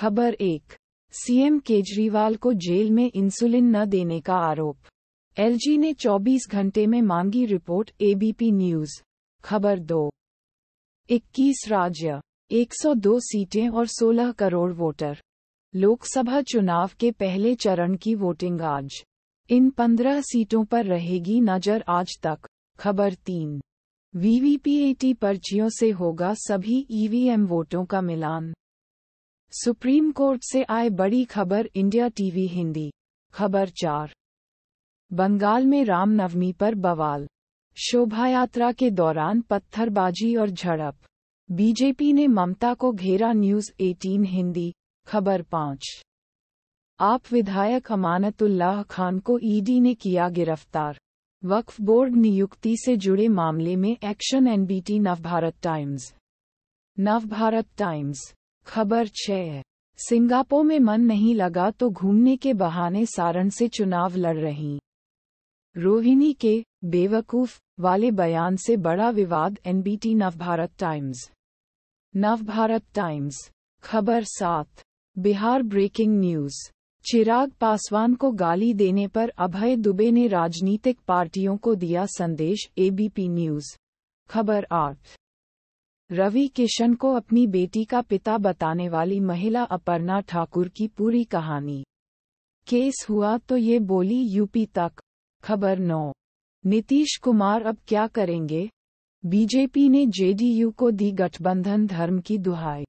खबर एक सीएम केजरीवाल को जेल में इंसुलिन न देने का आरोप एलजी ने 24 घंटे में मांगी रिपोर्ट एबीपी न्यूज खबर दो 21 राज्य 102 सीटें और 16 करोड़ वोटर लोकसभा चुनाव के पहले चरण की वोटिंग आज इन 15 सीटों पर रहेगी नजर आज तक खबर तीन वीवीपीएटी पर्चियों से होगा सभी ईवीएम वोटों का मिलान सुप्रीम कोर्ट से आए बड़ी खबर इंडिया टीवी हिंदी खबर चार बंगाल में रामनवमी पर बवाल शोभा यात्रा के दौरान पत्थरबाजी और झड़प बीजेपी ने ममता को घेरा न्यूज 18 हिंदी खबर पांच आप विधायक अमानतुल्लाह खान को ईडी ने किया गिरफ्तार वक्फ बोर्ड नियुक्ति से जुड़े मामले में action NBT Navbharat Times Navbharat Times खबर छह सिंगापुर में मन नहीं लगा तो घूमने के बहाने सारण से चुनाव लड़ रही रोहिणी के बेवकूफ वाले बयान से बड़ा विवाद NBT Navbharat Times Navbharat Times खबर सात बिहार ब्रेकिंग न्यूज चिराग पासवान को गाली देने पर अभय दुबे ने राजनीतिक पार्टियों को दिया संदेश एबीपी न्यूज खबर आठ रवि किशन को अपनी बेटी का पिता बताने वाली महिला अपर्णा ठाकुर की पूरी कहानी केस हुआ तो ये बोली यूपी तक खबर नौ नीतीश कुमार अब क्या करेंगे बीजेपी ने जेडीयू को दी गठबंधन धर्म की दुहाई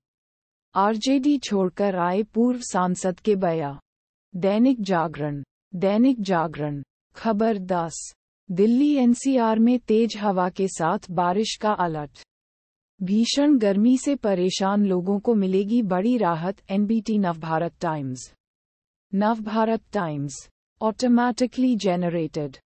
आरजेडी छोड़कर आए पूर्व सांसद के बया दैनिक जागरण दैनिक जागरण खबर दस दिल्ली एनसीआर में तेज हवा के साथ बारिश का अलर्ट भीषण गर्मी से परेशान लोगों को मिलेगी बड़ी राहत NBT Navbharat Times Navbharat Times automatically generated